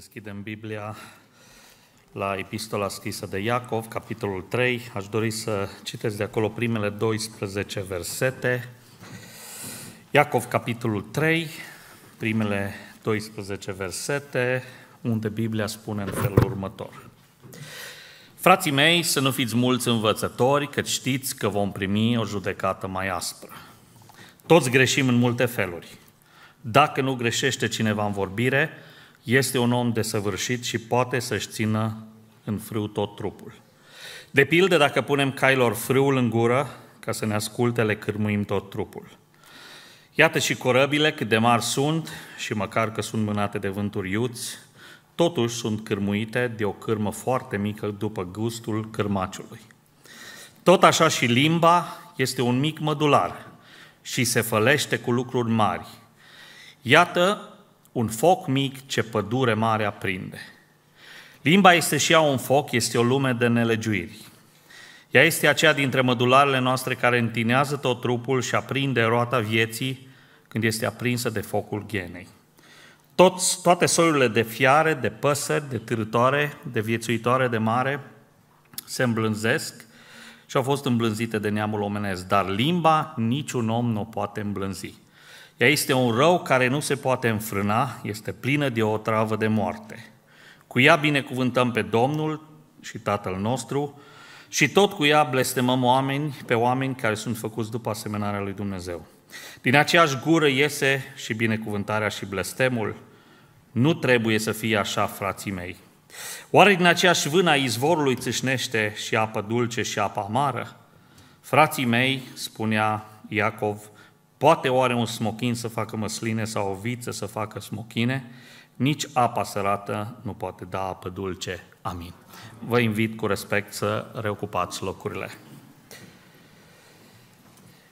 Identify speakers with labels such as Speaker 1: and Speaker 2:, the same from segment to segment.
Speaker 1: Deschidem Biblia la epistola scrisă de Iacov, capitolul 3. Aș dori să citesc de acolo primele 12 versete. Iacov, capitolul 3, primele 12 versete, unde Biblia spune în felul următor. Frații mei, să nu fiți mulți învățători, că știți că vom primi o judecată mai aspră. Toți greșim în multe feluri. Dacă nu greșește cineva în vorbire, este un om desăvârșit și poate să-și țină în frâu tot trupul. De pildă, dacă punem cailor frâul în gură, ca să ne asculte, le cârmuim tot trupul. Iată și corăbile, cât de mari sunt, și măcar că sunt mânate de vânturi iuți, totuși sunt cârmuite de o cârmă foarte mică după gustul cârmaciului. Tot așa și limba este un mic mădular și se fălește cu lucruri mari. Iată un foc mic ce pădure mare aprinde. Limba este și ea un foc, este o lume de nelegiuiri. Ea este aceea dintre mădularele noastre care întinează tot trupul și aprinde roata vieții când este aprinsă de focul ghenei. Toți, toate soiurile de fiare, de păsări, de târătoare, de viețuitoare de mare se îmblânzesc și au fost îmblânzite de neamul omenesc, dar limba niciun om nu o poate îmblânzi. Ea este un rău care nu se poate înfrâna, este plină de o travă de moarte. Cu ea binecuvântăm pe Domnul și Tatăl nostru și tot cu ea blestemăm oameni pe oameni care sunt făcuți după asemănarea lui Dumnezeu. Din aceeași gură iese și binecuvântarea și blestemul. Nu trebuie să fie așa, frații mei. Oare din aceeași vână a izvorului țâșnește și apă dulce și apă amară? Frații mei, spunea Iacov, Poate oare un smochin să facă măsline sau o viță să facă smochine? Nici apa sărată nu poate da apă dulce. Amin. Vă invit cu respect să reocupați locurile.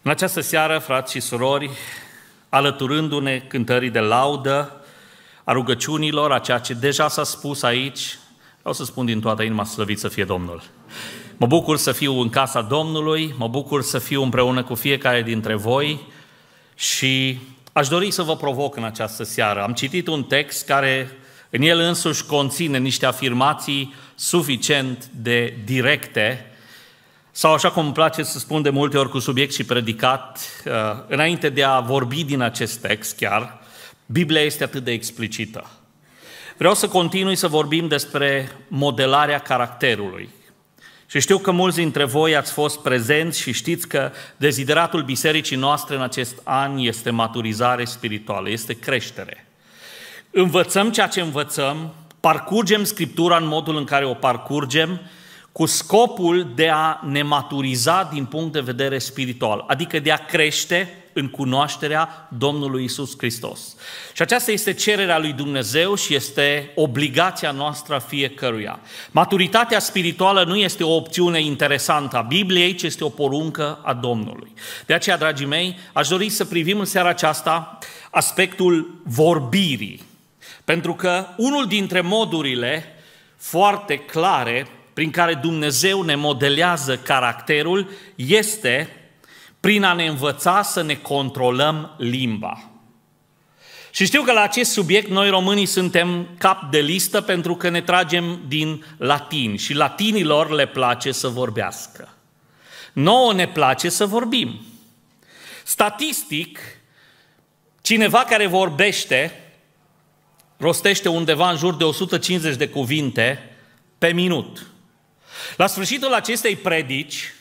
Speaker 1: În această seară, frați și surori, alăturându-ne cântării de laudă, a rugăciunilor, a ceea ce deja s-a spus aici, vreau să spun din toată inima slăvit să fie Domnul. Mă bucur să fiu în casa Domnului, mă bucur să fiu împreună cu fiecare dintre voi, și aș dori să vă provoc în această seară. Am citit un text care în el însuși conține niște afirmații suficient de directe sau așa cum îmi place să spun de multe ori cu subiect și predicat, uh, înainte de a vorbi din acest text chiar, Biblia este atât de explicită. Vreau să continui să vorbim despre modelarea caracterului. Și știu că mulți dintre voi ați fost prezenți și știți că dezideratul bisericii noastre în acest an este maturizare spirituală, este creștere. Învățăm ceea ce învățăm, parcurgem Scriptura în modul în care o parcurgem, cu scopul de a ne maturiza din punct de vedere spiritual, adică de a crește în cunoașterea Domnului Isus Hristos. Și aceasta este cererea lui Dumnezeu și este obligația noastră a fiecăruia. Maturitatea spirituală nu este o opțiune interesantă a Bibliei, ci este o poruncă a Domnului. De aceea, dragii mei, aș dori să privim în seara aceasta aspectul vorbirii. Pentru că unul dintre modurile foarte clare prin care Dumnezeu ne modelează caracterul este prin a ne învăța să ne controlăm limba. Și știu că la acest subiect noi românii suntem cap de listă pentru că ne tragem din latin și latinilor le place să vorbească. Nouă ne place să vorbim. Statistic, cineva care vorbește rostește undeva în jur de 150 de cuvinte pe minut. La sfârșitul acestei predici,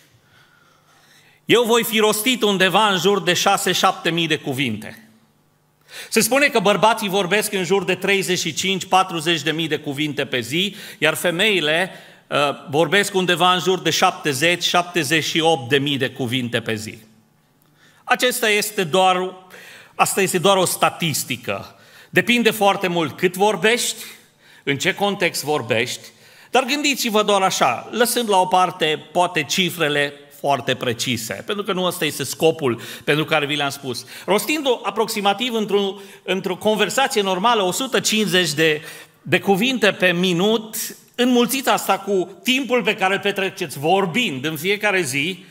Speaker 1: eu voi fi rostit undeva în jur de 6-7 mii de cuvinte. Se spune că bărbații vorbesc în jur de 35-40 de mii de cuvinte pe zi, iar femeile uh, vorbesc undeva în jur de 70-78 de mii de cuvinte pe zi. Acesta este doar, asta este doar o statistică. Depinde foarte mult cât vorbești, în ce context vorbești, dar gândiți-vă doar așa, lăsând la o parte poate cifrele foarte precise, pentru că nu ăsta este scopul pentru care vi le-am spus. Rostind-o aproximativ într-o, într conversație normală, 150 de, de cuvinte pe minut, înmulțiți asta cu timpul pe care îl petreceți vorbind în fiecare zi,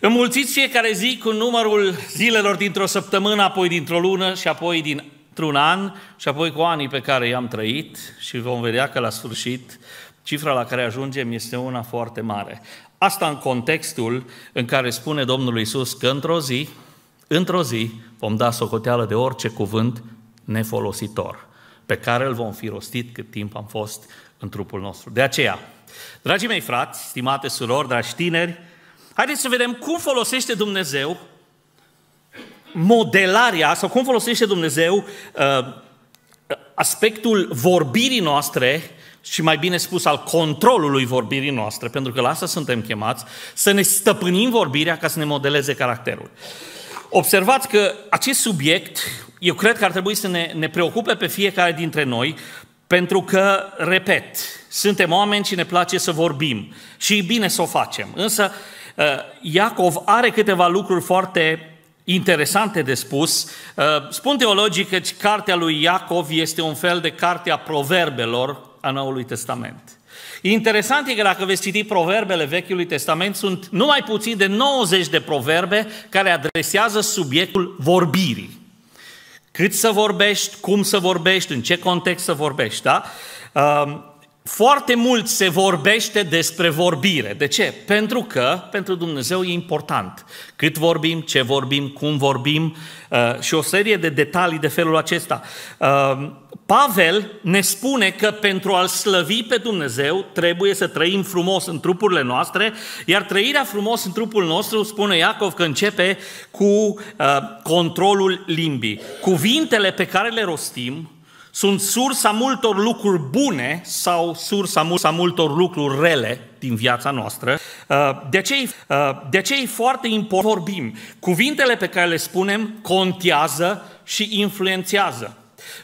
Speaker 1: înmulțiți fiecare zi cu numărul zilelor dintr-o săptămână, apoi dintr-o lună și apoi din un an și apoi cu anii pe care i-am trăit și vom vedea că la sfârșit cifra la care ajungem este una foarte mare. Asta în contextul în care spune Domnul Isus că într-o zi, într-o zi vom da socoteală de orice cuvânt nefolositor pe care îl vom fi rostit cât timp am fost în trupul nostru. De aceea, dragii mei frați, stimate surori, dragi tineri, haideți să vedem cum folosește Dumnezeu modelarea sau cum folosește Dumnezeu uh, aspectul vorbirii noastre și mai bine spus al controlului vorbirii noastre, pentru că la asta suntem chemați, să ne stăpânim vorbirea ca să ne modeleze caracterul. Observați că acest subiect, eu cred că ar trebui să ne, ne preocupe pe fiecare dintre noi, pentru că, repet, suntem oameni și ne place să vorbim și e bine să o facem. Însă uh, Iacov are câteva lucruri foarte interesante de spus. Uh, spun teologii că cartea lui Iacov este un fel de carte a proverbelor, a Noului Testament. Interesant e că dacă veți citi proverbele Vechiului Testament, sunt numai puțin de 90 de proverbe care adresează subiectul vorbirii. Cât să vorbești, cum să vorbești, în ce context să vorbești, da? Ehm, foarte mult se vorbește despre vorbire. De ce? Pentru că pentru Dumnezeu e important cât vorbim, ce vorbim, cum vorbim eh, și o serie de detalii de felul acesta. Ehm, Pavel ne spune că pentru a-L slăvi pe Dumnezeu trebuie să trăim frumos în trupurile noastre, iar trăirea frumos în trupul nostru, spune Iacov, că începe cu uh, controlul limbii. Cuvintele pe care le rostim sunt sursa multor lucruri bune sau sursa multor lucruri rele din viața noastră. Uh, de aceea, uh, de e foarte important vorbim. Cuvintele pe care le spunem contează și influențează.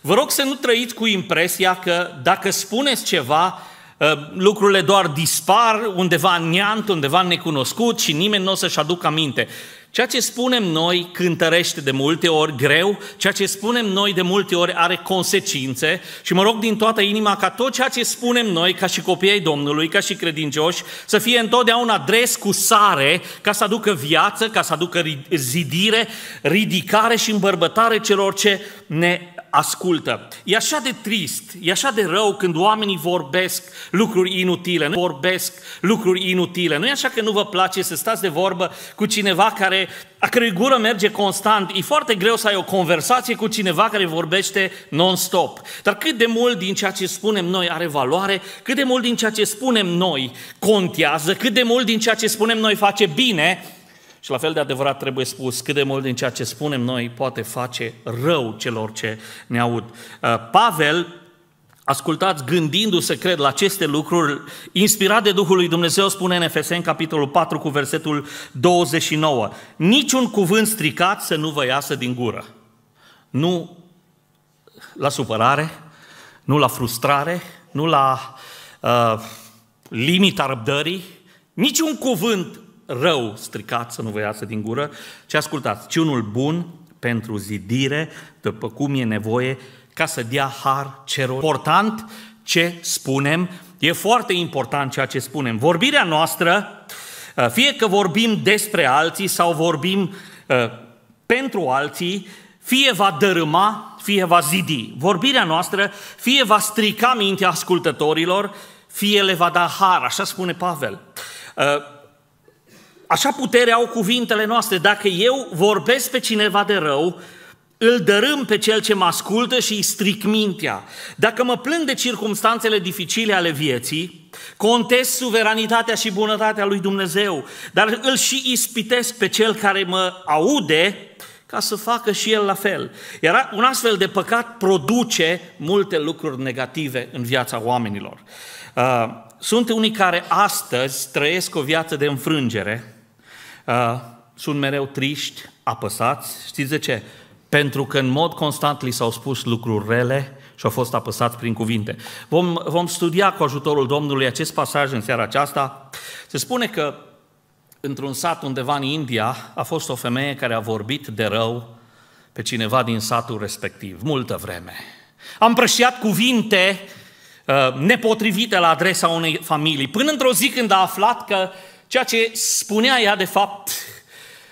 Speaker 1: Vă rog să nu trăiți cu impresia că dacă spuneți ceva, ă, lucrurile doar dispar undeva în neant, undeva în necunoscut și nimeni nu o să-și aducă aminte. Ceea ce spunem noi cântărește de multe ori greu, ceea ce spunem noi de multe ori are consecințe și mă rog din toată inima ca tot ceea ce spunem noi ca și copiii ai Domnului, ca și credincioși, să fie întotdeauna adres cu sare ca să aducă viață, ca să aducă zidire, ridicare și îmbărbătare celor ce ne ascultă. E așa de trist, e așa de rău când oamenii vorbesc lucruri inutile, nu vorbesc lucruri inutile. Nu e așa că nu vă place să stați de vorbă cu cineva care, a cărui gură merge constant. E foarte greu să ai o conversație cu cineva care vorbește non-stop. Dar cât de mult din ceea ce spunem noi are valoare, cât de mult din ceea ce spunem noi contează, cât de mult din ceea ce spunem noi face bine, și la fel de adevărat trebuie spus cât de mult din ceea ce spunem noi poate face rău celor ce ne aud. Uh, Pavel, ascultați, gândindu-se, cred, la aceste lucruri, inspirat de Duhul lui Dumnezeu, spune în Efeseni, capitolul 4, cu versetul 29, niciun cuvânt stricat să nu vă iasă din gură. Nu la supărare, nu la frustrare, nu la uh, limita răbdării, niciun cuvânt rău stricat să nu vă iasă din gură, ci ascultați, ci unul bun pentru zidire, după cum e nevoie, ca să dea har cerul. Important ce spunem, e foarte important ceea ce spunem. Vorbirea noastră, fie că vorbim despre alții sau vorbim uh, pentru alții, fie va dărâma, fie va zidi. Vorbirea noastră fie va strica mintea ascultătorilor, fie le va da har, așa spune Pavel. Uh, Așa putere au cuvintele noastre. Dacă eu vorbesc pe cineva de rău, îl dărâm pe cel ce mă ascultă și îi stric mintea. Dacă mă plâng de circumstanțele dificile ale vieții, contest suveranitatea și bunătatea lui Dumnezeu, dar îl și ispitesc pe cel care mă aude ca să facă și el la fel. Iar un astfel de păcat produce multe lucruri negative în viața oamenilor. Uh, sunt unii care astăzi trăiesc o viață de înfrângere, Uh, sunt mereu triști, apăsați. Știți de ce? Pentru că în mod constant li s-au spus lucruri rele și au fost apăsați prin cuvinte. Vom, vom studia cu ajutorul Domnului acest pasaj în seara aceasta. Se spune că într-un sat undeva în India a fost o femeie care a vorbit de rău pe cineva din satul respectiv, multă vreme. Am prășiat cuvinte uh, nepotrivite la adresa unei familii, până într-o zi când a aflat că Ceea ce spunea ea, de fapt,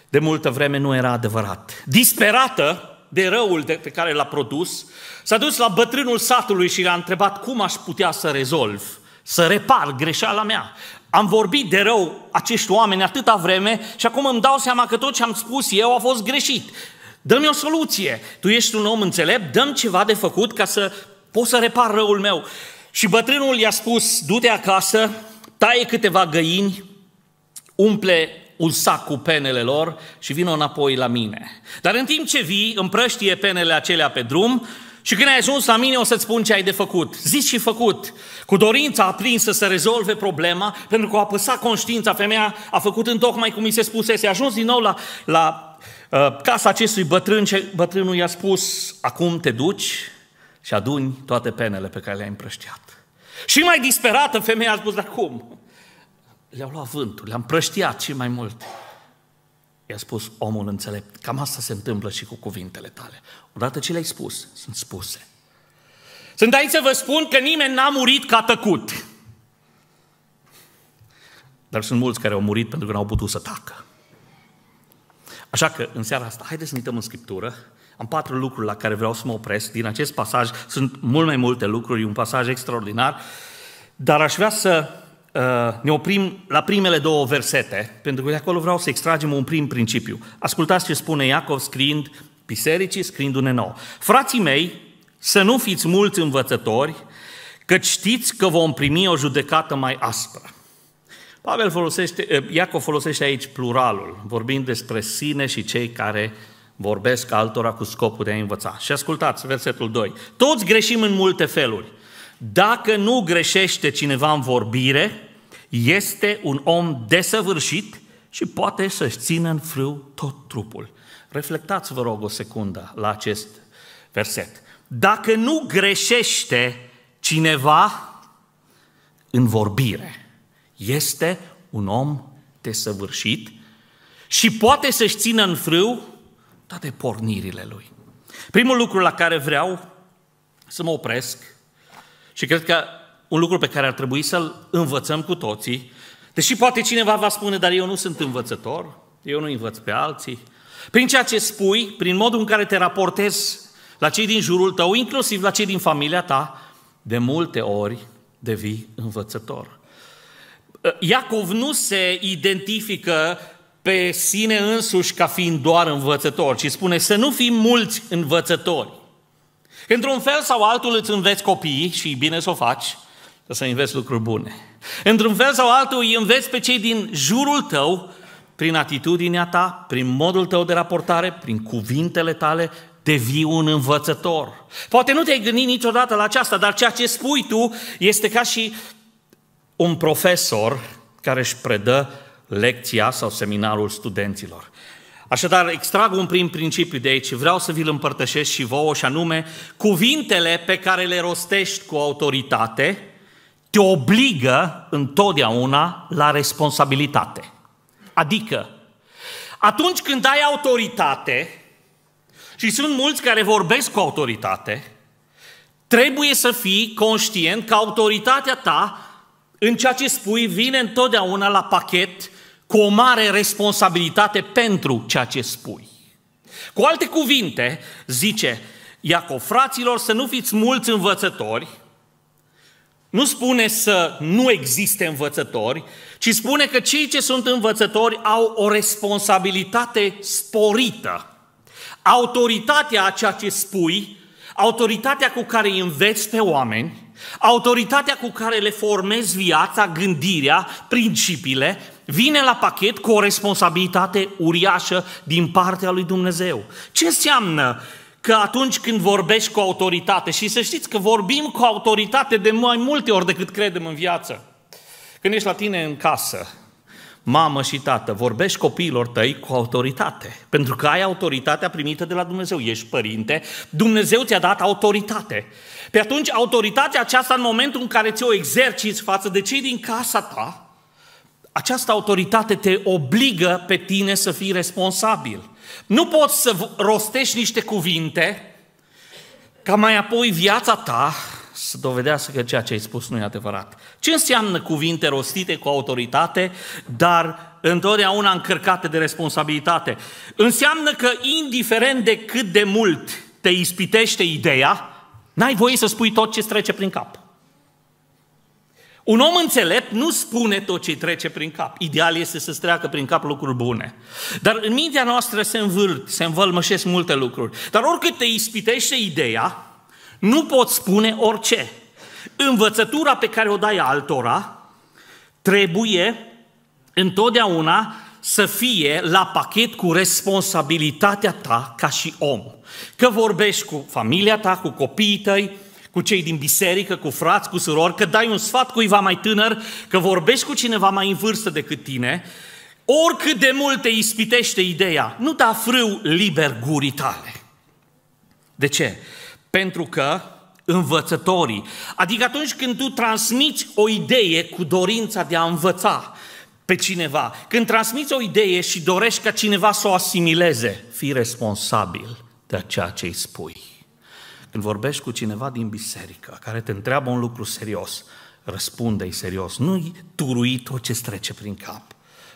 Speaker 1: de multă vreme nu era adevărat. Disperată de răul de, pe care l-a produs, s-a dus la bătrânul satului și l-a întrebat cum aș putea să rezolv, să repar greșeala mea. Am vorbit de rău acești oameni atâta vreme și acum îmi dau seama că tot ce am spus eu a fost greșit. Dă-mi o soluție. Tu ești un om înțelept, dăm ceva de făcut ca să pot să repar răul meu. Și bătrânul i-a spus, du-te acasă, taie câteva găini, umple un sac cu penele lor și vină înapoi la mine. Dar în timp ce vii, împrăștie penele acelea pe drum și când ai ajuns la mine o să-ți spun ce ai de făcut. Zici și făcut. Cu dorința aprinsă să rezolve problema, pentru că o apăsa conștiința, femeia a făcut în tocmai cum mi se spusese. A ajuns din nou la, la uh, casa acestui bătrân, ce bătrânul i-a spus, acum te duci și aduni toate penele pe care le-ai împrăștiat. Și mai disperată femeia a spus, dar cum? le-au luat vântul, le-am prăștiat și mai mult. I-a spus omul înțelept, cam asta se întâmplă și cu cuvintele tale. Odată ce le-ai spus, sunt spuse. Sunt aici să vă spun că nimeni n-a murit ca tăcut. Dar sunt mulți care au murit pentru că n-au putut să tacă. Așa că, în seara asta, haideți să ne uităm în Scriptură. Am patru lucruri la care vreau să mă opresc. Din acest pasaj sunt mult mai multe lucruri, e un pasaj extraordinar. Dar aș vrea să Uh, ne oprim la primele două versete, pentru că de acolo vreau să extragem un prim principiu. Ascultați ce spune Iacov scriind bisericii, scriindu-ne nou. Frații mei, să nu fiți mulți învățători, că știți că vom primi o judecată mai aspră. Pavel folosește, uh, Iacov folosește aici pluralul, vorbind despre sine și cei care vorbesc altora cu scopul de a învăța. Și ascultați versetul 2. Toți greșim în multe feluri. Dacă nu greșește cineva în vorbire, este un om desăvârșit și poate să-și țină în frâu tot trupul. Reflectați, vă rog, o secundă la acest verset. Dacă nu greșește cineva în vorbire, este un om desăvârșit și poate să-și țină în frâu toate pornirile lui. Primul lucru la care vreau să mă opresc și cred că un lucru pe care ar trebui să-l învățăm cu toții, deși poate cineva va spune, dar eu nu sunt învățător, eu nu învăț pe alții, prin ceea ce spui, prin modul în care te raportezi la cei din jurul tău, inclusiv la cei din familia ta, de multe ori devii învățător. Iacov nu se identifică pe sine însuși ca fiind doar învățător, ci spune să nu fim mulți învățători. Într-un fel sau altul îți înveți copiii și bine să o faci, să înveți lucruri bune. Într-un fel sau altul îi înveți pe cei din jurul tău, prin atitudinea ta, prin modul tău de raportare, prin cuvintele tale, devii un învățător. Poate nu te-ai gândit niciodată la aceasta, dar ceea ce spui tu este ca și un profesor care își predă lecția sau seminarul studenților. Așadar, extrag un prim principiu de aici, vreau să vi-l împărtășesc și vouă, și anume, cuvintele pe care le rostești cu autoritate te obligă întotdeauna la responsabilitate. Adică, atunci când ai autoritate, și sunt mulți care vorbesc cu autoritate, trebuie să fii conștient că autoritatea ta în ceea ce spui vine întotdeauna la pachet cu o mare responsabilitate pentru ceea ce spui. Cu alte cuvinte, zice Iacov, fraților, să nu fiți mulți învățători, nu spune să nu existe învățători, ci spune că cei ce sunt învățători au o responsabilitate sporită. Autoritatea a ceea ce spui, autoritatea cu care îi înveți pe oameni, autoritatea cu care le formezi viața, gândirea, principiile, vine la pachet cu o responsabilitate uriașă din partea lui Dumnezeu. Ce înseamnă că atunci când vorbești cu autoritate, și să știți că vorbim cu autoritate de mai multe ori decât credem în viață. Când ești la tine în casă, mamă și tată, vorbești copiilor tăi cu autoritate, pentru că ai autoritatea primită de la Dumnezeu. Ești părinte, Dumnezeu ți-a dat autoritate. Pe atunci, autoritatea aceasta, în momentul în care ți-o exerciți față de cei din casa ta, această autoritate te obligă pe tine să fii responsabil. Nu poți să rostești niște cuvinte ca mai apoi viața ta să dovedească că ceea ce ai spus nu e adevărat. Ce înseamnă cuvinte rostite cu autoritate, dar întotdeauna încărcate de responsabilitate? Înseamnă că indiferent de cât de mult te ispitește ideea, n-ai voie să spui tot ce trece prin cap. Un om înțelept nu spune tot ce trece prin cap. Ideal este să-ți treacă prin cap lucruri bune. Dar în mintea noastră se învârt, se învălmășesc multe lucruri. Dar oricât te ispitește ideea, nu poți spune orice. Învățătura pe care o dai altora trebuie întotdeauna să fie la pachet cu responsabilitatea ta ca și om. Că vorbești cu familia ta, cu copiii tăi, cu cei din biserică, cu frați, cu surori, că dai un sfat cuiva mai tânăr, că vorbești cu cineva mai în vârstă decât tine, oricât de mult te ispitește ideea, nu da frâu liber gurii tale. De ce? Pentru că învățătorii, adică atunci când tu transmiți o idee cu dorința de a învăța pe cineva, când transmiți o idee și dorești ca cineva să o asimileze, fii responsabil de ceea ce îi spui. Când vorbești cu cineva din biserică care te întreabă un lucru serios, răspunde-i serios, nu-i turui tot ce trece prin cap.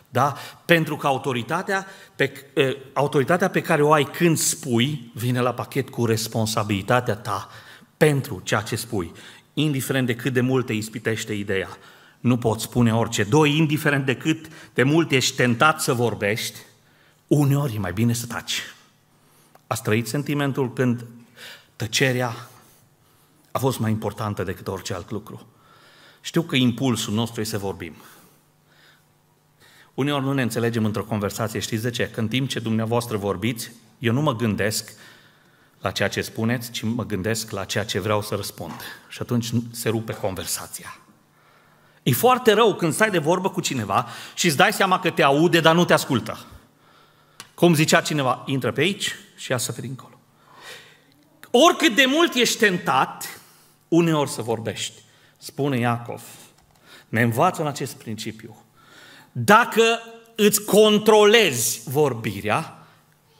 Speaker 1: Da? Pentru că autoritatea pe, autoritatea pe care o ai când spui vine la pachet cu responsabilitatea ta pentru ceea ce spui, indiferent de cât de mult te ispitește ideea. Nu poți spune orice. Doi, indiferent de cât de mult ești tentat să vorbești, uneori e mai bine să taci. Ați trăit sentimentul când tăcerea a fost mai importantă decât orice alt lucru. Știu că impulsul nostru este să vorbim. Uneori nu ne înțelegem într-o conversație, știți de ce? Că în timp ce dumneavoastră vorbiți, eu nu mă gândesc la ceea ce spuneți, ci mă gândesc la ceea ce vreau să răspund. Și atunci se rupe conversația. E foarte rău când stai de vorbă cu cineva și îți dai seama că te aude, dar nu te ascultă. Cum zicea cineva, intră pe aici și iasă pe dincolo. Oricât de mult ești tentat, uneori să vorbești. Spune Iacov, ne învață în acest principiu. Dacă îți controlezi vorbirea,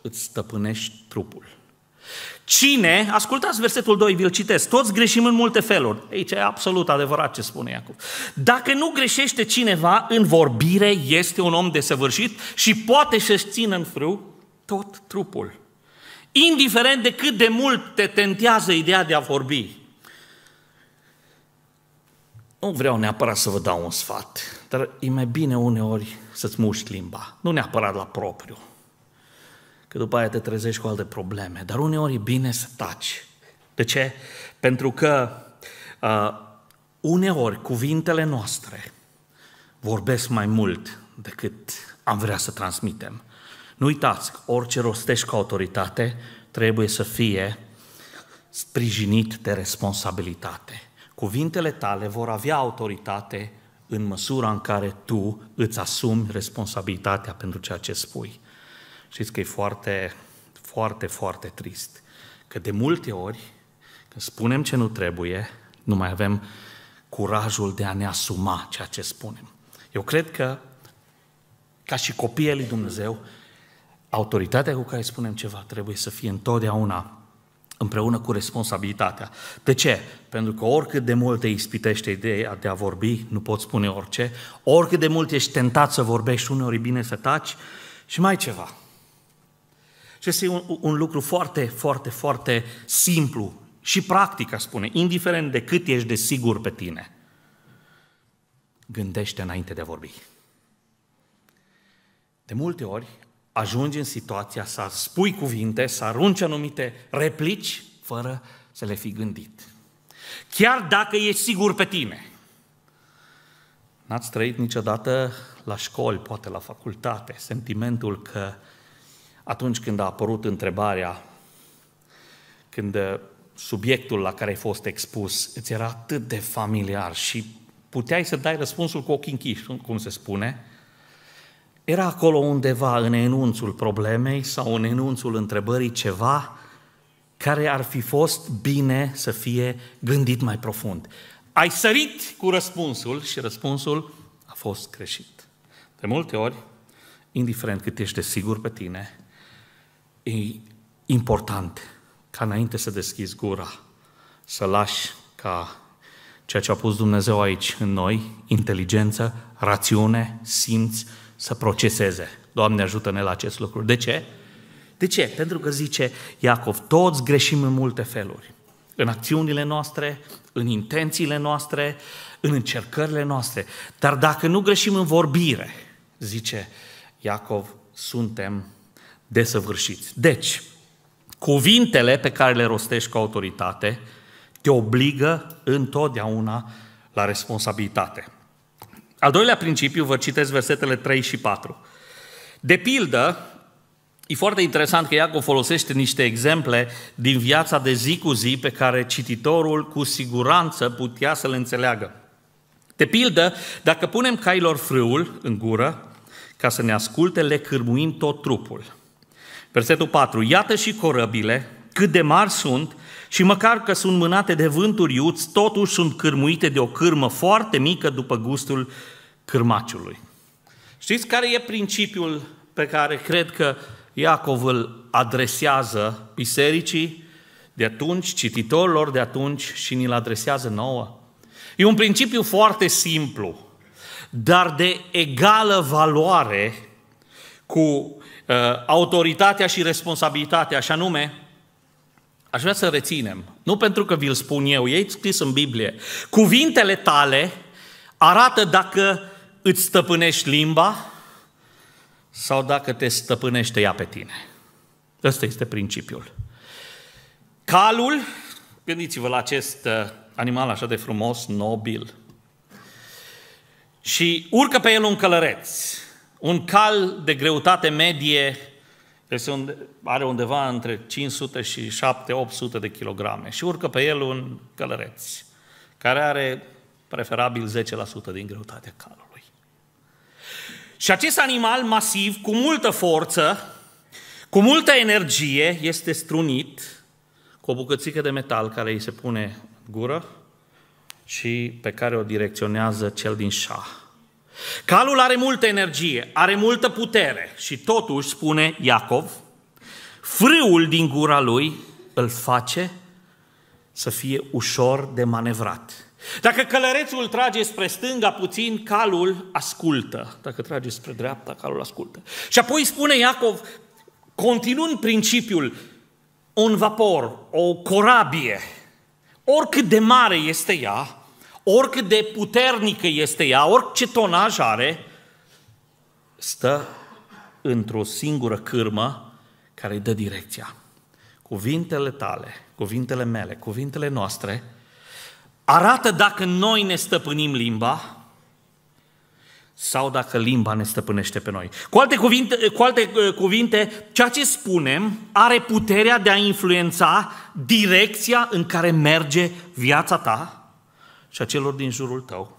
Speaker 1: îți stăpânești trupul. Cine, ascultați versetul 2, vi-l citesc, toți greșim în multe feluri. Aici e absolut adevărat ce spune Iacov. Dacă nu greșește cineva în vorbire, este un om desăvârșit și poate să-și țină în frâu tot trupul indiferent de cât de mult te tentează ideea de a vorbi. Nu vreau neapărat să vă dau un sfat, dar e mai bine uneori să-ți muști limba. Nu neapărat la propriu, că după aia te trezești cu alte probleme. Dar uneori e bine să taci. De ce? Pentru că uh, uneori cuvintele noastre vorbesc mai mult decât am vrea să transmitem. Nu uitați, orice rostești cu autoritate trebuie să fie sprijinit de responsabilitate. Cuvintele tale vor avea autoritate în măsura în care tu îți asumi responsabilitatea pentru ceea ce spui. Știți că e foarte, foarte, foarte trist că de multe ori, când spunem ce nu trebuie, nu mai avem curajul de a ne asuma ceea ce spunem. Eu cred că, ca și copiii lui Dumnezeu, Autoritatea cu care spunem ceva trebuie să fie întotdeauna împreună cu responsabilitatea. De ce? Pentru că oricât de mult te ispitește ideea de a vorbi, nu poți spune orice, oricât de mult ești tentat să vorbești, uneori e bine să taci și mai ceva. Și este un, un lucru foarte, foarte, foarte simplu și practic, spune, indiferent de cât ești de sigur pe tine. Gândește înainte de a vorbi. De multe ori ajungi în situația să spui cuvinte, să arunci anumite replici, fără să le fi gândit. Chiar dacă ești sigur pe tine. N-ați trăit niciodată la școli, poate la facultate, sentimentul că atunci când a apărut întrebarea, când uh, subiectul la care ai fost expus îți era atât de familiar și puteai să dai răspunsul cu ochii închiși, cum se spune, era acolo undeva în enunțul problemei sau în enunțul întrebării ceva care ar fi fost bine să fie gândit mai profund. Ai sărit cu răspunsul și răspunsul a fost greșit. De multe ori, indiferent cât ești de sigur pe tine, e important ca înainte să deschizi gura, să lași ca ceea ce a pus Dumnezeu aici în noi, inteligență, rațiune, simț, să proceseze. Doamne ajută-ne la acest lucru. De ce? De ce? Pentru că zice Iacov, toți greșim în multe feluri. În acțiunile noastre, în intențiile noastre, în încercările noastre. Dar dacă nu greșim în vorbire, zice Iacov, suntem desăvârșiți. Deci, cuvintele pe care le rostești ca autoritate te obligă întotdeauna la responsabilitate. Al doilea principiu, vă citesc versetele 3 și 4. De pildă, e foarte interesant că Iacov folosește niște exemple din viața de zi cu zi pe care cititorul cu siguranță putea să le înțeleagă. De pildă, dacă punem cailor frâul în gură, ca să ne asculte, le cârmuim tot trupul. Versetul 4. Iată și corăbile, cât de mari sunt și măcar că sunt mânate de vânturi iuți, totuși sunt cârmuite de o cârmă foarte mică după gustul cârmaciului. Știți care e principiul pe care cred că Iacov îl adresează bisericii de atunci, cititorilor de atunci și ni-l adresează nouă? E un principiu foarte simplu, dar de egală valoare cu uh, autoritatea și responsabilitatea, și nume. Aș vrea să reținem, nu pentru că vi-l spun eu, e scris în Biblie. Cuvintele tale arată dacă îți stăpânești limba sau dacă te stăpânește ea pe tine. Ăsta este principiul. Calul, gândiți-vă la acest uh, animal așa de frumos, nobil. Și urcă pe el un călăreț, un cal de greutate medie este deci unde, are undeva între 500 și 700-800 de kilograme și urcă pe el un călăreț care are preferabil 10% din greutatea calului. Și acest animal masiv, cu multă forță, cu multă energie, este strunit cu o bucățică de metal care îi se pune în gură și pe care o direcționează cel din șah. Calul are multă energie, are multă putere și totuși, spune Iacov, frâul din gura lui îl face să fie ușor de manevrat. Dacă călărețul trage spre stânga puțin, calul ascultă. Dacă trage spre dreapta, calul ascultă. Și apoi spune Iacov, continuând principiul, un vapor, o corabie, oricât de mare este ea, oricât de puternică este ea, orice tonaj are, stă într-o singură cârmă care îi dă direcția. Cuvintele tale, cuvintele mele, cuvintele noastre, arată dacă noi ne stăpânim limba sau dacă limba ne stăpânește pe noi. Cu alte cuvinte, cu alte uh, cuvinte ceea ce spunem are puterea de a influența direcția în care merge viața ta, și a celor din jurul tău.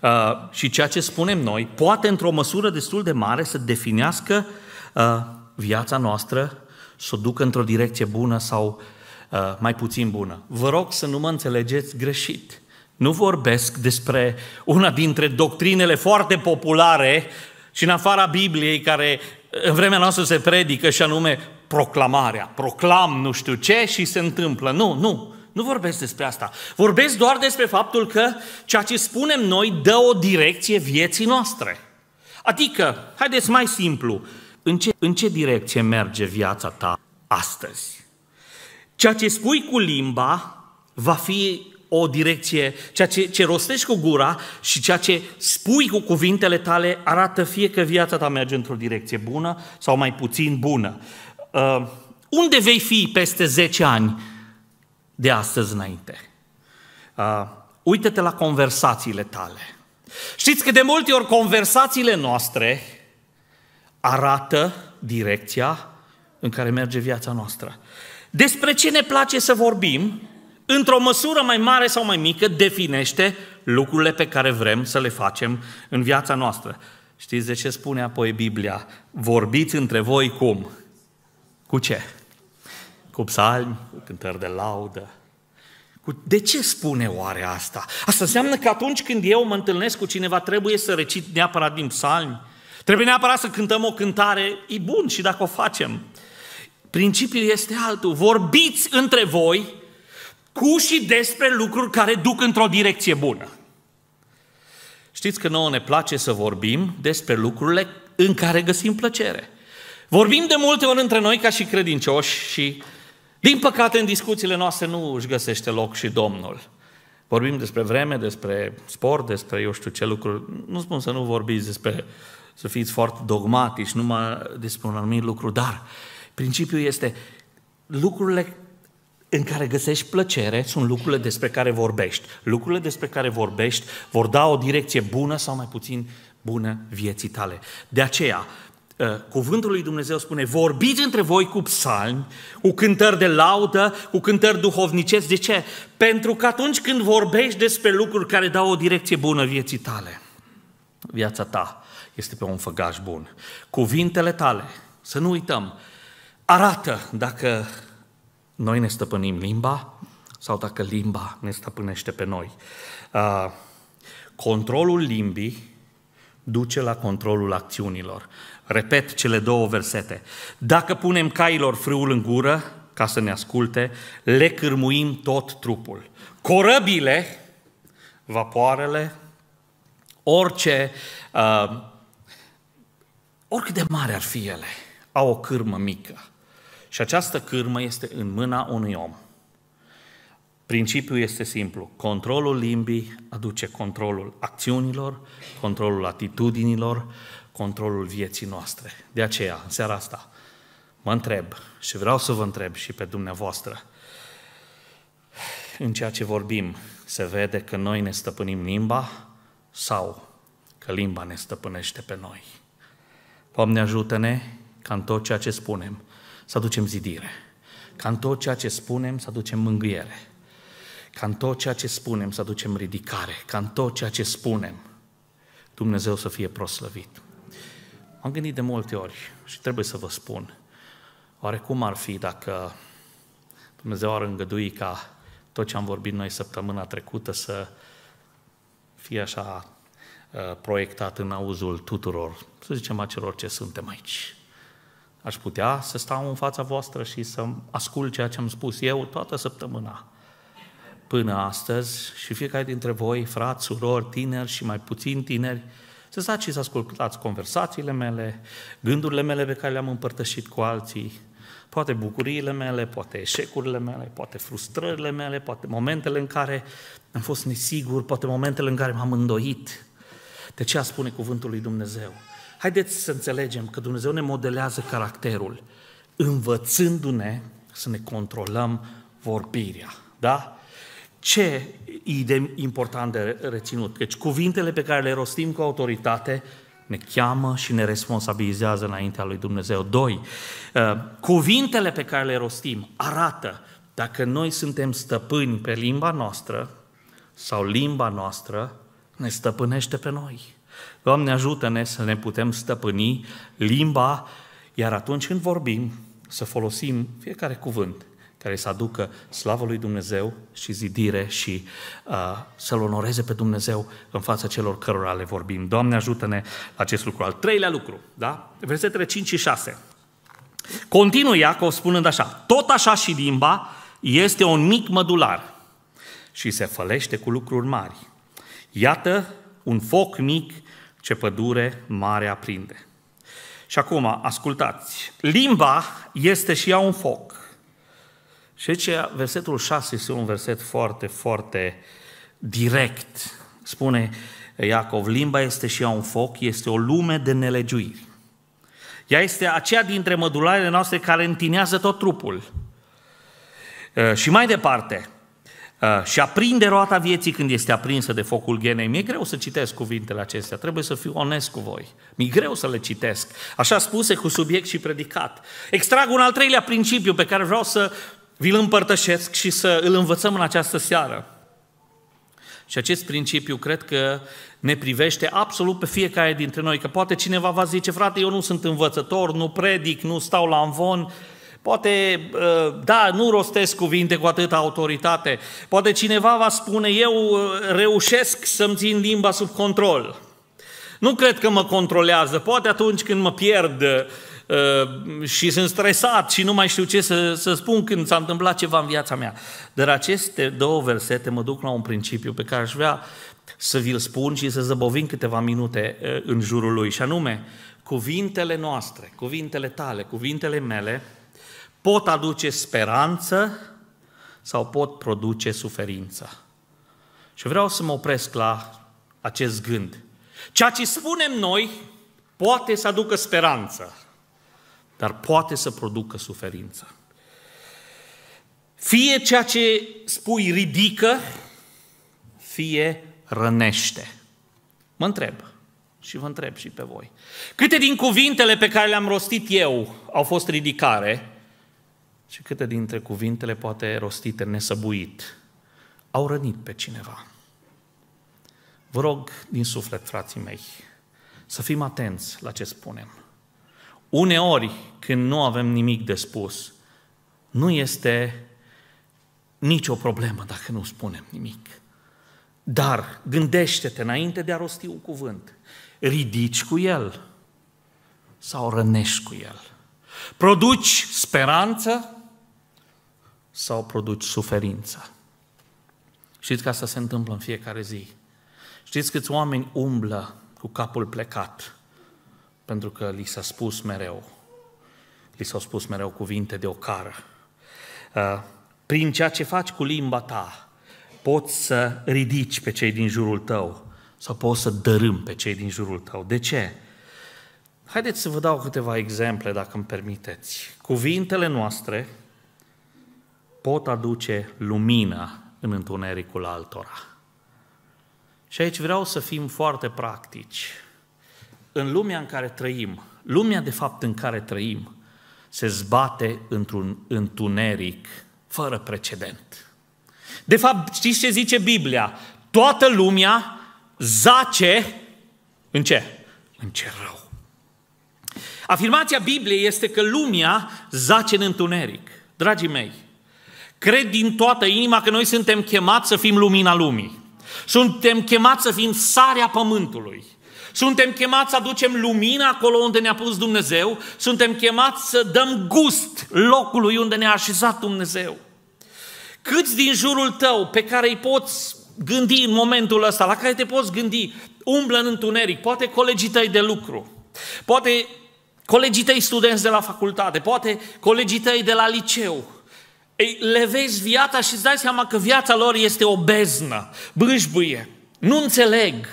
Speaker 1: Uh, și ceea ce spunem noi poate, într-o măsură destul de mare, să definească uh, viața noastră, să o ducă într-o direcție bună sau uh, mai puțin bună. Vă rog să nu mă înțelegeți greșit. Nu vorbesc despre una dintre doctrinele foarte populare și în afara Bibliei care în vremea noastră se predică și anume proclamarea. Proclam nu știu ce și se întâmplă. Nu, nu. Nu vorbesc despre asta. Vorbesc doar despre faptul că ceea ce spunem noi dă o direcție vieții noastre. Adică, haideți mai simplu, în ce, în ce direcție merge viața ta astăzi? Ceea ce spui cu limba va fi o direcție, ceea ce, ce rostești cu gura și ceea ce spui cu cuvintele tale arată fie că viața ta merge într-o direcție bună sau mai puțin bună. Uh, unde vei fi peste 10 ani? de astăzi înainte. Uh, uită-te la conversațiile tale. Știți că de multe ori conversațiile noastre arată direcția în care merge viața noastră. Despre ce ne place să vorbim, într-o măsură mai mare sau mai mică, definește lucrurile pe care vrem să le facem în viața noastră. Știți de ce spune apoi Biblia? Vorbiți între voi cum? Cu ce? cu psalmi, cu cântări de laudă. Cu... De ce spune oare asta? Asta înseamnă că atunci când eu mă întâlnesc cu cineva, trebuie să recit neapărat din psalmi, trebuie neapărat să cântăm o cântare, e bun și dacă o facem. Principiul este altul. Vorbiți între voi cu și despre lucruri care duc într-o direcție bună. Știți că nouă ne place să vorbim despre lucrurile în care găsim plăcere. Vorbim de multe ori între noi ca și credincioși și din păcate, în discuțiile noastre nu își găsește loc și Domnul. Vorbim despre vreme, despre sport, despre eu știu ce lucruri. Nu spun să nu vorbiți despre să fiți foarte dogmatici numai despre un anumit lucru, dar principiul este lucrurile în care găsești plăcere sunt lucrurile despre care vorbești. Lucrurile despre care vorbești vor da o direcție bună sau mai puțin bună vieții tale. De aceea, Eh, cuvântul lui Dumnezeu spune, vorbiți între voi cu psalmi, cu cântări de laudă, cu cântări duhovnicesc. De ce? Pentru că atunci când vorbești despre lucruri care dau o direcție bună vieții tale, viața ta este pe un făgaș bun. Cuvintele tale, să nu uităm, arată dacă noi ne stăpânim limba sau dacă limba ne stăpânește pe noi. Eh, controlul limbii duce la controlul acțiunilor. Repet cele două versete. Dacă punem cailor frâul în gură, ca să ne asculte, le cârmuim tot trupul. Corăbile, vapoarele, orice, uh, oricât de mare ar fi ele, au o cârmă mică. Și această cârmă este în mâna unui om. Principiul este simplu. Controlul limbii aduce controlul acțiunilor, controlul atitudinilor, controlul vieții noastre. De aceea, în seara asta, mă întreb și vreau să vă întreb și pe dumneavoastră, în ceea ce vorbim, se vede că noi ne stăpânim limba sau că limba ne stăpânește pe noi. Doamne, ajută-ne ca în tot ceea ce spunem să aducem zidire, ca în tot ceea ce spunem să aducem mângâiere, ca în tot ceea ce spunem să aducem ridicare, ca în tot ceea ce spunem Dumnezeu să fie proslăvit. M-am gândit de multe ori și trebuie să vă spun, oare cum ar fi dacă Dumnezeu ar îngădui ca tot ce am vorbit noi săptămâna trecută să fie așa ă, proiectat în auzul tuturor, să zicem, a celor ce suntem aici. Aș putea să stau în fața voastră și să ascult ceea ce am spus eu toată săptămâna până astăzi și fiecare dintre voi, frați, surori, tineri și mai puțin tineri, să stați și să ascultați conversațiile mele, gândurile mele pe care le-am împărtășit cu alții, poate bucuriile mele, poate eșecurile mele, poate frustrările mele, poate momentele în care am fost nesigur, poate momentele în care m-am îndoit. De ce spune cuvântul lui Dumnezeu? Haideți să înțelegem că Dumnezeu ne modelează caracterul, învățându-ne să ne controlăm vorbirea. Da? Ce de important de reținut. Deci cuvintele pe care le rostim cu autoritate ne cheamă și ne responsabilizează înaintea lui Dumnezeu. Doi, uh, cuvintele pe care le rostim arată dacă noi suntem stăpâni pe limba noastră sau limba noastră ne stăpânește pe noi. Doamne ajută-ne să ne putem stăpâni limba, iar atunci când vorbim, să folosim fiecare cuvânt care să aducă slavă lui Dumnezeu și zidire și uh, să-L onoreze pe Dumnezeu în fața celor cărora le vorbim. Doamne ajută-ne la acest lucru. Al treilea lucru, da? versetele 5 și 6. Continuă Iacov spunând așa, tot așa și limba este un mic mădular și se fălește cu lucruri mari. Iată un foc mic ce pădure mare aprinde. Și acum, ascultați, limba este și ea un foc și aici versetul 6 este un verset foarte, foarte direct. Spune Iacov, limba este și ea un foc, este o lume de nelegiuiri. Ea este aceea dintre mădularele noastre care întinează tot trupul. Uh, și mai departe, uh, și aprinde roata vieții când este aprinsă de focul genei. Mi-e greu să citesc cuvintele acestea, trebuie să fiu onest cu voi. Mi-e greu să le citesc. Așa spuse cu subiect și predicat. Extrag un al treilea principiu pe care vreau să vi-l împărtășesc și să îl învățăm în această seară. Și acest principiu cred că ne privește absolut pe fiecare dintre noi, că poate cineva va zice, frate, eu nu sunt învățător, nu predic, nu stau la învon, Poate, uh, da, nu rostesc cuvinte cu atâta autoritate. Poate cineva va spune, eu uh, reușesc să-mi țin limba sub control. Nu cred că mă controlează. Poate atunci când mă pierd uh, Uh, și sunt stresat și nu mai știu ce să, să spun când s-a întâmplat ceva în viața mea. Dar aceste două versete mă duc la un principiu pe care aș vrea să vi-l spun și să zăbovim câteva minute uh, în jurul lui. Și anume, cuvintele noastre, cuvintele tale, cuvintele mele, pot aduce speranță sau pot produce suferință. Și vreau să mă opresc la acest gând. Ceea ce spunem noi poate să aducă speranță dar poate să producă suferință. Fie ceea ce spui ridică, fie rănește. Mă întreb și vă întreb și pe voi. Câte din cuvintele pe care le-am rostit eu au fost ridicare și câte dintre cuvintele poate rostite nesăbuit au rănit pe cineva? Vă rog din suflet, frații mei, să fim atenți la ce spunem uneori când nu avem nimic de spus, nu este nicio problemă dacă nu spunem nimic. Dar gândește-te înainte de a rosti un cuvânt. Ridici cu el sau rănești cu el. Produci speranță sau produci suferință. Știți că asta se întâmplă în fiecare zi. Știți câți oameni umblă cu capul plecat pentru că li s-a spus mereu, li s-au spus mereu cuvinte de ocară. Uh, prin ceea ce faci cu limba ta, poți să ridici pe cei din jurul tău sau poți să dărâm pe cei din jurul tău. De ce? Haideți să vă dau câteva exemple, dacă îmi permiteți. Cuvintele noastre pot aduce lumină în întunericul altora. Și aici vreau să fim foarte practici în lumea în care trăim, lumea de fapt în care trăim, se zbate într-un întuneric fără precedent. De fapt, știți ce zice Biblia? Toată lumea zace în ce? În ce rău. Afirmația Bibliei este că lumea zace în întuneric. Dragii mei, cred din toată inima că noi suntem chemați să fim lumina lumii. Suntem chemați să fim sarea pământului. Suntem chemați să aducem lumină acolo unde ne-a pus Dumnezeu. Suntem chemați să dăm gust locului unde ne-a așezat Dumnezeu. Câți din jurul tău pe care îi poți gândi în momentul ăsta, la care te poți gândi, umblă în întuneric, poate colegii tăi de lucru, poate colegii tăi studenți de la facultate, poate colegii tăi de la liceu, ei, le vezi viața și îți dai seama că viața lor este o beznă, bâșbuie, nu înțeleg,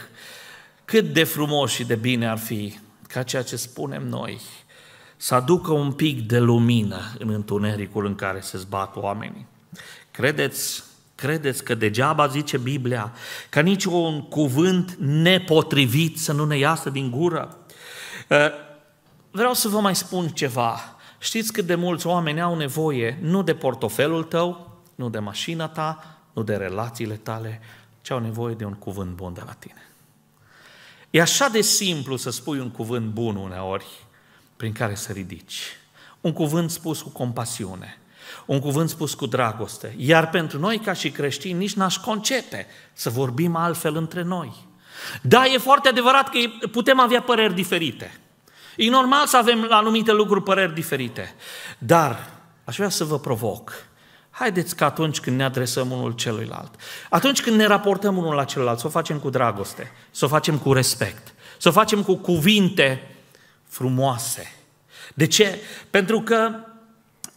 Speaker 1: cât de frumos și de bine ar fi ca ceea ce spunem noi să aducă un pic de lumină în întunericul în care se zbat oamenii. Credeți, credeți că degeaba zice Biblia că nici un cuvânt nepotrivit să nu ne iasă din gură? Eh, vreau să vă mai spun ceva. Știți cât de mulți oameni au nevoie nu de portofelul tău, nu de mașina ta, nu de relațiile tale, ci au nevoie de un cuvânt bun de la tine. E așa de simplu să spui un cuvânt bun uneori prin care să ridici. Un cuvânt spus cu compasiune, un cuvânt spus cu dragoste. Iar pentru noi ca și creștini nici n-aș concepe să vorbim altfel între noi. Da, e foarte adevărat că putem avea păreri diferite. E normal să avem la anumite lucruri păreri diferite. Dar aș vrea să vă provoc Haideți că atunci când ne adresăm unul celuilalt, atunci când ne raportăm unul la celălalt, să o facem cu dragoste, să o facem cu respect, să o facem cu cuvinte frumoase. De ce? Pentru că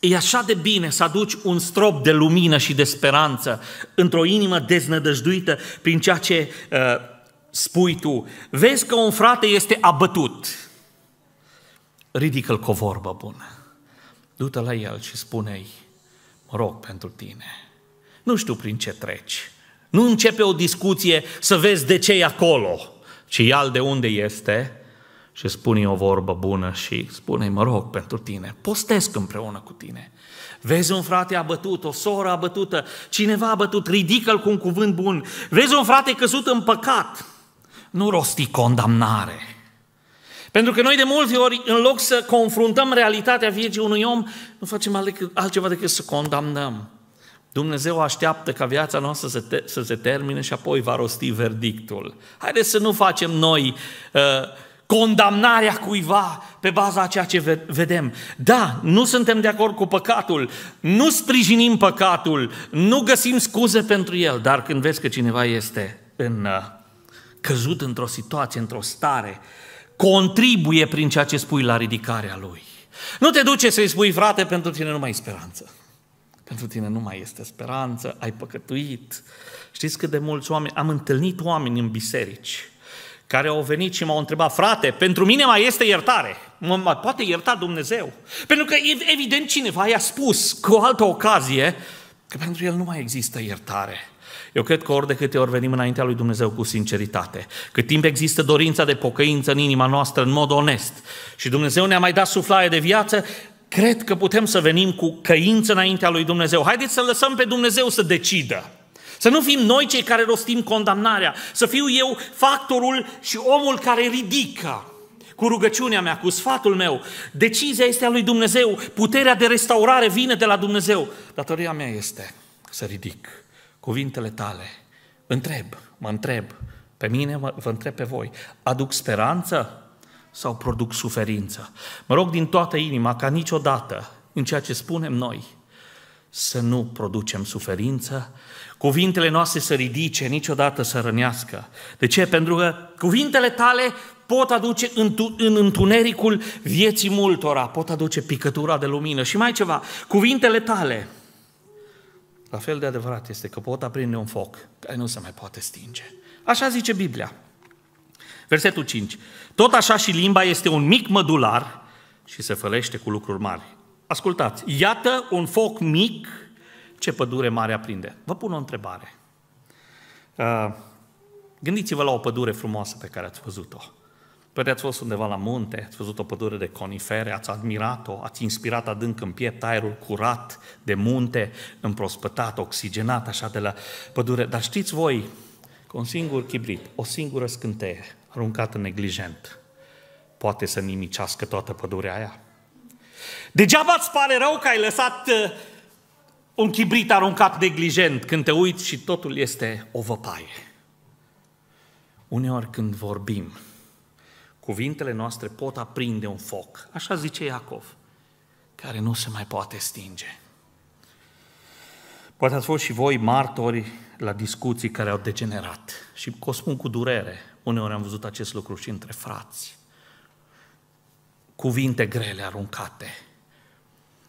Speaker 1: E așa de bine să aduci un strop de lumină și de speranță într-o inimă deznădăjduită prin ceea ce uh, spui tu. Vezi că un frate este abătut. Ridică-l cu o vorbă bună. Du-te la el și spune-i, mă rog pentru tine. Nu știu prin ce treci. Nu începe o discuție să vezi de ce e acolo, ci al de unde este și spune o vorbă bună și spune mă rog pentru tine, postesc împreună cu tine. Vezi un frate abătut, o soră abătută, cineva abătut, ridică-l cu un cuvânt bun. Vezi un frate căzut în păcat, nu rosti condamnare pentru că noi de multe ori, în loc să confruntăm realitatea vieții unui om, nu facem altceva decât să condamnăm. Dumnezeu așteaptă ca viața noastră să, te, să se termine și apoi va rosti verdictul. Haideți să nu facem noi uh, condamnarea cuiva pe baza a ceea ce vedem. Da, nu suntem de acord cu păcatul, nu sprijinim păcatul, nu găsim scuze pentru el, dar când vezi că cineva este în, uh, căzut într-o situație, într-o stare, uh, contribuie prin ceea ce spui la ridicarea lui. Nu te duce să-i spui, frate, pentru tine nu mai e speranță. Pentru tine nu mai este speranță, ai păcătuit. Știți cât de mulți oameni, am întâlnit oameni în biserici care au venit și m-au întrebat, frate, pentru mine mai este iertare. Mă mai poate ierta Dumnezeu? Pentru că evident cineva i-a spus cu o altă ocazie că pentru el nu mai există iertare. Eu cred că ori de câte ori venim înaintea lui Dumnezeu cu sinceritate, cât timp există dorința de pocăință în inima noastră în mod onest și Dumnezeu ne-a mai dat suflaie de viață, cred că putem să venim cu căință înaintea lui Dumnezeu. Haideți să lăsăm pe Dumnezeu să decidă. Să nu fim noi cei care rostim condamnarea, să fiu eu factorul și omul care ridică cu rugăciunea mea, cu sfatul meu. Decizia este a lui Dumnezeu, puterea de restaurare vine de la Dumnezeu. Datoria mea este să ridic cuvintele tale. Întreb, mă întreb, pe mine mă, vă întreb pe voi, aduc speranță sau produc suferință? Mă rog din toată inima ca niciodată în ceea ce spunem noi să nu producem suferință, cuvintele noastre să ridice, niciodată să rănească. De ce? Pentru că cuvintele tale pot aduce în întunericul vieții multora, pot aduce picătura de lumină. Și mai ceva, cuvintele tale la fel de adevărat este că pot aprinde un foc care nu se mai poate stinge. Așa zice Biblia. Versetul 5. Tot așa și limba este un mic mădular și se fălește cu lucruri mari. Ascultați, iată un foc mic, ce pădure mare aprinde. Vă pun o întrebare. Uh, gândiți-vă la o pădure frumoasă pe care ați văzut-o. Poate ați fost undeva la munte, ați văzut o pădure de conifere, ați admirat-o, ați inspirat adânc în piept aerul curat de munte, împrospătat, oxigenat, așa de la pădure. Dar știți voi că un singur chibrit, o singură scânteie aruncată neglijent, poate să nimicească toată pădurea aia. Degeaba îți pare rău că ai lăsat uh, un chibrit aruncat neglijent când te uiți și totul este o văpaie. Uneori când vorbim, Cuvintele noastre pot aprinde un foc, așa zice Iacov, care nu se mai poate stinge. Poate ați fost și voi martori la discuții care au degenerat. Și o spun cu durere, uneori am văzut acest lucru și între frați. Cuvinte grele aruncate,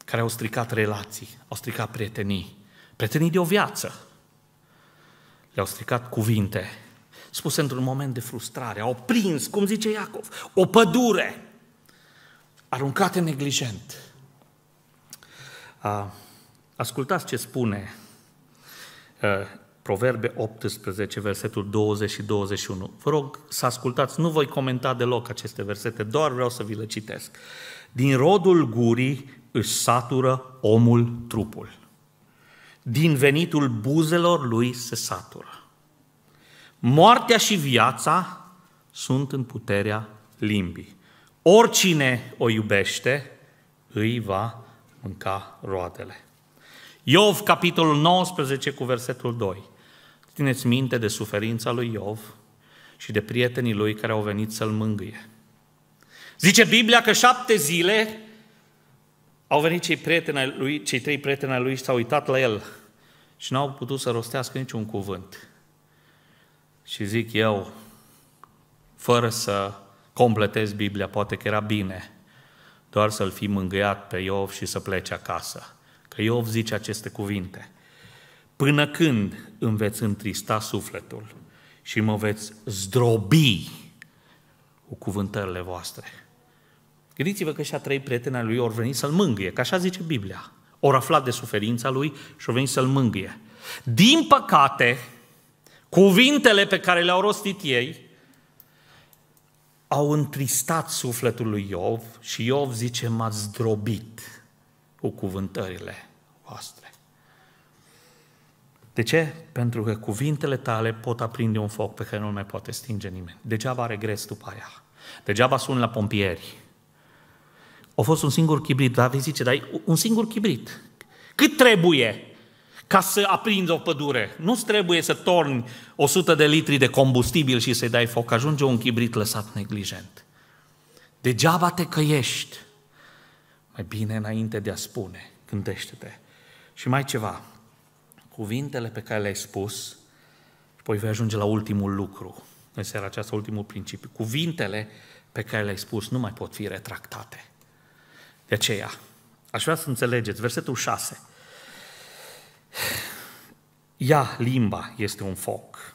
Speaker 1: care au stricat relații, au stricat prietenii, prietenii de o viață. Le-au stricat cuvinte spus într-un moment de frustrare, au prins, cum zice Iacov, o pădure aruncată neglijent. Ascultați ce spune Proverbe 18, versetul 20 și 21. Vă rog să ascultați, nu voi comenta deloc aceste versete, doar vreau să vi le citesc. Din rodul gurii își satură omul trupul. Din venitul buzelor lui se satură. Moartea și viața sunt în puterea limbii. Oricine o iubește, îi va mânca roadele. Iov, capitolul 19, cu versetul 2. Țineți minte de suferința lui Iov și de prietenii lui care au venit să-l mângâie. Zice Biblia că șapte zile au venit cei, prieteni ai lui, cei trei prieteni ai lui și s-au uitat la el și n-au putut să rostească niciun cuvânt. Și zic eu, fără să completez Biblia, poate că era bine, doar să-l fi mângâiat pe Iov și să plece acasă. Că Iov zice aceste cuvinte. Până când îmi veți întrista sufletul și mă veți zdrobi cu cuvântările voastre. Gândiți-vă că și-a trei prieteni lui ori venit să-l mângâie, că așa zice Biblia. Ori aflat de suferința lui și au venit să-l mângâie. Din păcate, Cuvintele pe care le-au rostit ei au întristat sufletul lui Iov și Iov zice, m-ați zdrobit cu cuvântările voastre. De ce? Pentru că cuvintele tale pot aprinde un foc pe care nu mai poate stinge nimeni. Degeaba regres după aia. Degeaba sun la pompieri. A fost un singur chibrit. David zice, dar un singur chibrit. Cât trebuie? ca să aprinzi o pădure. nu trebuie să torni 100 de litri de combustibil și să-i dai foc. Ajunge un chibrit lăsat neglijent. Degeaba te căiești. Mai bine înainte de a spune, gândește-te. Și mai ceva, cuvintele pe care le-ai spus, și apoi vei ajunge la ultimul lucru, în seara aceasta, ultimul principiu. Cuvintele pe care le-ai spus nu mai pot fi retractate. De aceea, aș vrea să înțelegeți, versetul 6, Ia, limba este un foc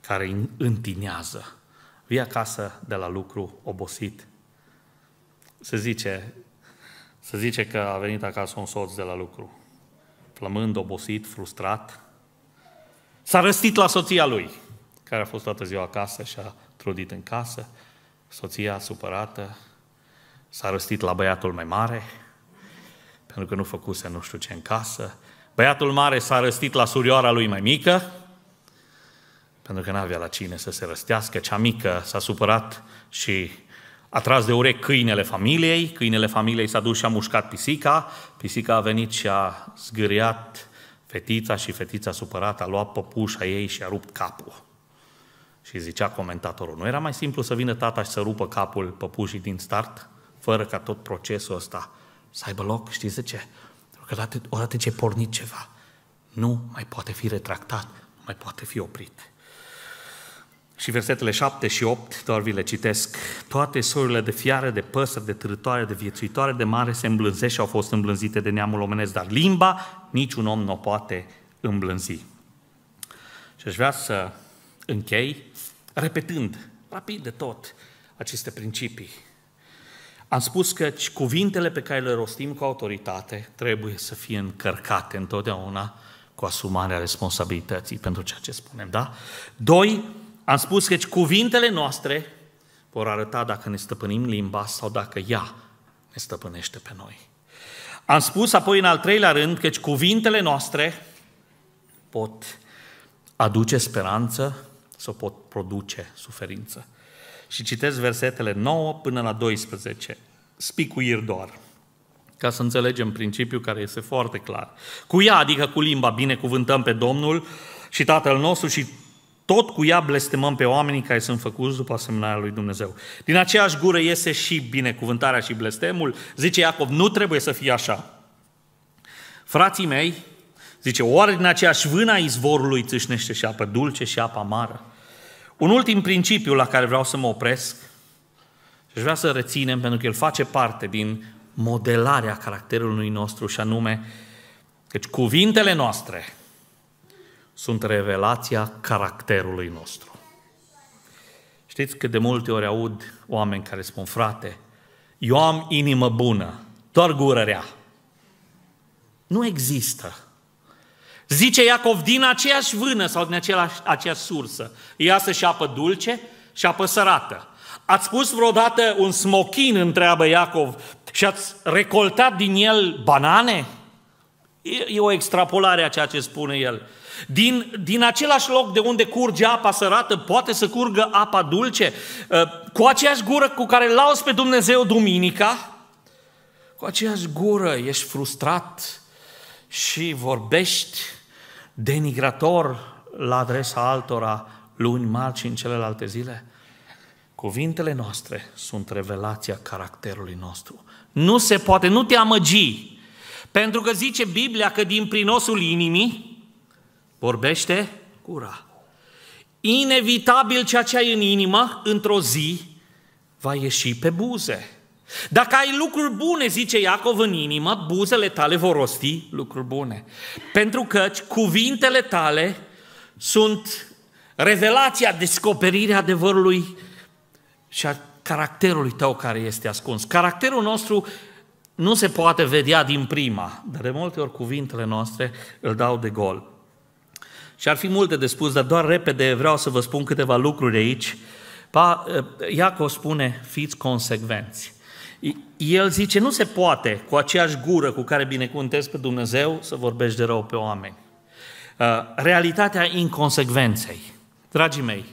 Speaker 1: care întinează. Vii acasă de la lucru obosit. Se zice, se zice că a venit acasă un soț de la lucru. Flămând, obosit, frustrat. S-a răstit la soția lui, care a fost toată ziua acasă și a trudit în casă. Soția supărată s-a răstit la băiatul mai mare, pentru că nu făcuse nu știu ce în casă Băiatul mare s-a răstit la surioara lui mai mică, pentru că n-avea la cine să se răstească. Cea mică s-a supărat și a tras de urechi câinele familiei, câinele familiei s-a dus și a mușcat pisica, pisica a venit și a zgâriat fetița și fetița supărată a luat păpușa ei și a rupt capul. Și zicea comentatorul, nu era mai simplu să vină tata și să rupă capul păpușii din start, fără ca tot procesul ăsta să aibă loc, știți de ce? Pentru că odată ce ai pornit ceva, nu mai poate fi retractat, nu mai poate fi oprit. Și versetele 7 și 8, doar vi le citesc. Toate soiurile de fiare, de păsări, de târătoare, de viețuitoare, de mare se îmblânzesc și au fost îmblânzite de neamul omenesc, dar limba niciun om nu o poate îmblânzi. Și aș vrea să închei repetând, rapid de tot, aceste principii am spus că cuvintele pe care le rostim cu autoritate trebuie să fie încărcate întotdeauna cu asumarea responsabilității pentru ceea ce spunem, da? Doi, am spus că cuvintele noastre vor arăta dacă ne stăpânim limba sau dacă ea ne stăpânește pe noi. Am spus apoi în al treilea rând că cuvintele noastre pot aduce speranță sau pot produce suferință. Și citesc versetele 9 până la 12, spicuir doar, ca să înțelegem principiul care este foarte clar. Cu ea, adică cu limba, binecuvântăm pe Domnul și Tatăl nostru și tot cu ea blestemăm pe oamenii care sunt făcuți după asemănarea lui Dumnezeu. Din aceeași gură iese și binecuvântarea și blestemul. Zice Iacob, nu trebuie să fie așa. Frații mei, zice, oare din aceeași vână a izvorului țâșnește și apă dulce și apă amară? Un ultim principiu la care vreau să mă opresc și vreau să reținem pentru că el face parte din modelarea caracterului nostru și anume căci cuvintele noastre sunt revelația caracterului nostru. Știți că de multe ori aud oameni care spun, frate, eu am inimă bună, doar gură rea. Nu există Zice Iacov, din aceeași vână sau din aceeași, aceeași sursă, iasă și apă dulce și apă sărată. Ați pus vreodată un smochin, întreabă Iacov, și ați recoltat din el banane? E, e o extrapolare a ceea ce spune el. Din, din același loc de unde curge apa sărată, poate să curgă apa dulce? Ă, cu aceeași gură cu care lauzi pe Dumnezeu duminica, cu aceeași gură ești frustrat, și vorbești denigrator la adresa altora luni, marți și în celelalte zile? Cuvintele noastre sunt revelația caracterului nostru. Nu se poate, nu te amăgi. Pentru că zice Biblia că din prinosul inimii vorbește cura. Inevitabil ceea ce ai în inimă, într-o zi, va ieși pe buze. Dacă ai lucruri bune, zice Iacov în inimă, buzele tale vor rosti lucruri bune. Pentru că cuvintele tale sunt revelația, descoperirea adevărului și a caracterului tău care este ascuns. Caracterul nostru nu se poate vedea din prima, dar de multe ori cuvintele noastre îl dau de gol. Și ar fi multe de spus, dar doar repede vreau să vă spun câteva lucruri aici. Eh, Iacov spune, fiți consecvenți. El zice, nu se poate cu aceeași gură cu care binecuvântezi pe Dumnezeu să vorbești de rău pe oameni. Uh, realitatea inconsecvenței. Dragii mei,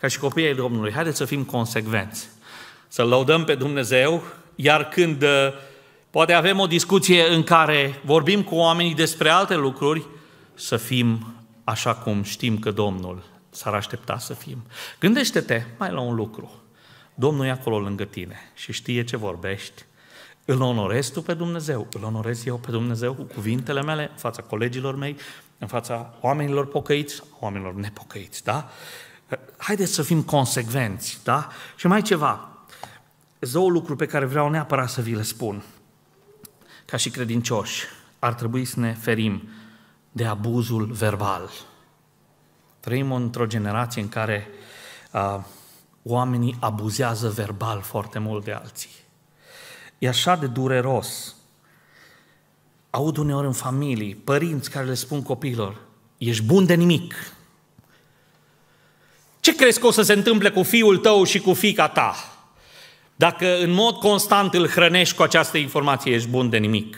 Speaker 1: ca și copiii ai Domnului, haideți să fim consecvenți. să laudăm pe Dumnezeu, iar când uh, poate avem o discuție în care vorbim cu oamenii despre alte lucruri, să fim așa cum știm că Domnul s-ar aștepta să fim. Gândește-te mai la un lucru. Domnul e acolo lângă tine și știe ce vorbești. Îl onorezi tu pe Dumnezeu, îl onorez eu pe Dumnezeu cu cuvintele mele în fața colegilor mei, în fața oamenilor pocăiți, oamenilor nepocăiți, da? Haideți să fim consecvenți, da? Și mai ceva, două lucruri pe care vreau neapărat să vi le spun. Ca și credincioși, ar trebui să ne ferim de abuzul verbal. Trăim într-o generație în care uh, oamenii abuzează verbal foarte mult de alții. E așa de dureros. Aud uneori în familii, părinți care le spun copiilor, ești bun de nimic. Ce crezi că o să se întâmple cu fiul tău și cu fica ta? Dacă în mod constant îl hrănești cu această informație, ești bun de nimic.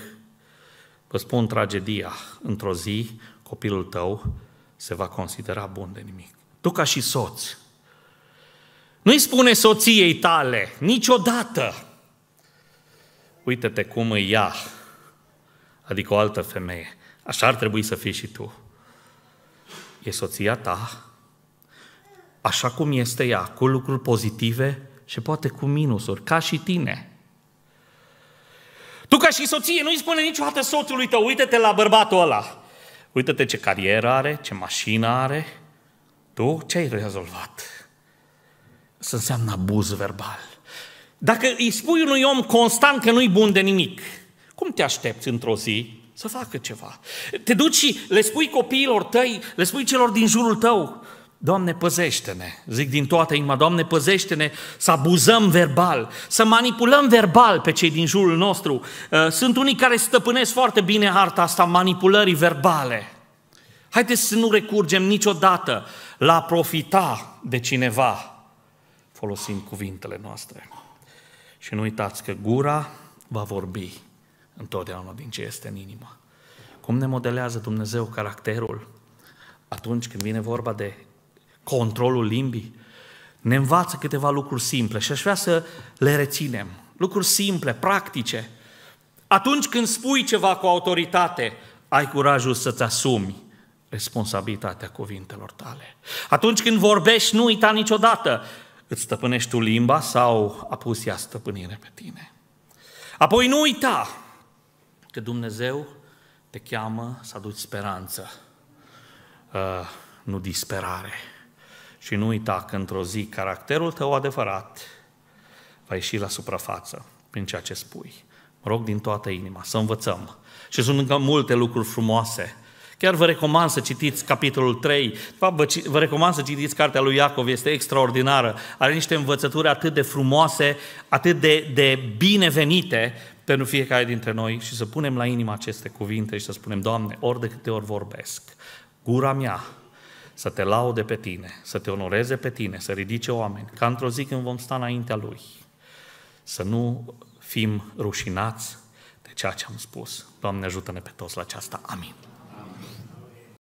Speaker 1: Vă spun tragedia. Într-o zi, copilul tău se va considera bun de nimic. Tu ca și soț, nu-i spune soției tale niciodată. Uită-te cum îi ia, adică o altă femeie. Așa ar trebui să fii și tu. E soția ta, așa cum este ea, cu lucruri pozitive și poate cu minusuri, ca și tine. Tu ca și soție nu-i spune niciodată soțului tău, uite-te la bărbatul ăla. Uite-te ce carieră are, ce mașină are. Tu ce ai rezolvat? să înseamnă abuz verbal. Dacă îi spui unui om constant că nu-i bun de nimic, cum te aștepți într-o zi să facă ceva? Te duci și le spui copiilor tăi, le spui celor din jurul tău, Doamne, păzește-ne, zic din toată inima, Doamne, păzește-ne să abuzăm verbal, să manipulăm verbal pe cei din jurul nostru. Uh, sunt unii care stăpânesc foarte bine harta asta manipulării verbale. Haideți să nu recurgem niciodată la a profita de cineva folosim cuvintele noastre. Și nu uitați că gura va vorbi întotdeauna din ce este în inimă. Cum ne modelează Dumnezeu caracterul atunci când vine vorba de controlul limbii? Ne învață câteva lucruri simple și aș vrea să le reținem. Lucruri simple, practice. Atunci când spui ceva cu autoritate, ai curajul să-ți asumi responsabilitatea cuvintelor tale. Atunci când vorbești, nu uita niciodată Îți stăpânești tu limba sau a pus ea stăpânire pe tine? Apoi nu uita că Dumnezeu te cheamă să aduci speranță, ă, nu disperare. Și nu uita că într-o zi caracterul tău adevărat va ieși la suprafață prin ceea ce spui. Mă rog din toată inima să învățăm. Și sunt încă multe lucruri frumoase Chiar vă recomand să citiți capitolul 3. De fapt, vă, vă recomand să citiți cartea lui Iacov, este extraordinară. Are niște învățături atât de frumoase, atât de, de binevenite pentru fiecare dintre noi și să punem la inimă aceste cuvinte și să spunem, Doamne, ori de câte ori vorbesc, gura mea să te laude pe tine, să te onoreze pe tine, să ridice oameni, ca într-o zi când vom sta înaintea Lui, să nu fim rușinați de ceea ce am spus. Doamne, ajută-ne pe toți la aceasta. Amin.